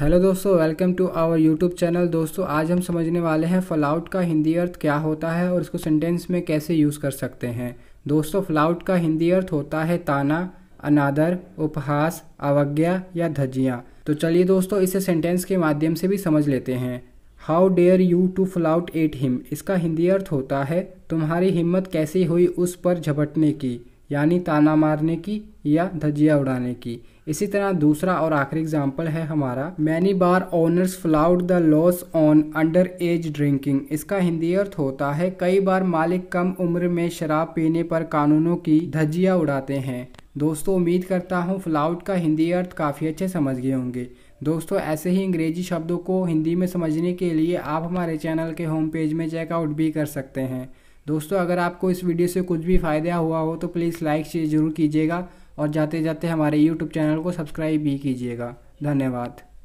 hello दोस्तों welcome to our YouTube channel दोस्तों आज हम समझने वाले हैं फलाउट का हिंदी अर्थ क्या होता है और इसको सेंटेंस में कैसे यूज़ कर सकते हैं दोस्तों फलाउट का हिंदी अर्थ होता है ताना अनादर उपहास अवज्ञा या धज्जियाँ तो चलिए दोस्तों इसे सेंटेंस के माध्यम से भी समझ लेते हैं how dare you to flout at him इसका हिंदी अर्थ होता है तुम्हारी हिम्मत कैसी हुई उस पर झपटने की यानी ताना मारने की या धजिया उड़ाने की इसी तरह दूसरा और आखिरी एग्जाम्पल है हमारा many bar owners flouted the laws on under age drinking इसका हिंदी अर्थ होता है कई बार मालिक कम उम्र में शराब पीने पर कानूनों की धजिया उड़ाते हैं दोस्तों उम्मीद करता हूँ फ्लाउट का हिंदी अर्थ काफ़ी अच्छे समझ गए होंगे दोस्तों ऐसे ही अंग्रेजी शब्दों को हिंदी में समझने के लिए आप हमारे चैनल के होम पेज में चेकआउट भी कर सकते हैं दोस्तों अगर आपको इस वीडियो से कुछ भी फ़ायदा हुआ हो तो प्लीज़ लाइक शेयर ज़रूर कीजिएगा और जाते जाते हमारे यूट्यूब चैनल को सब्सक्राइब भी कीजिएगा धन्यवाद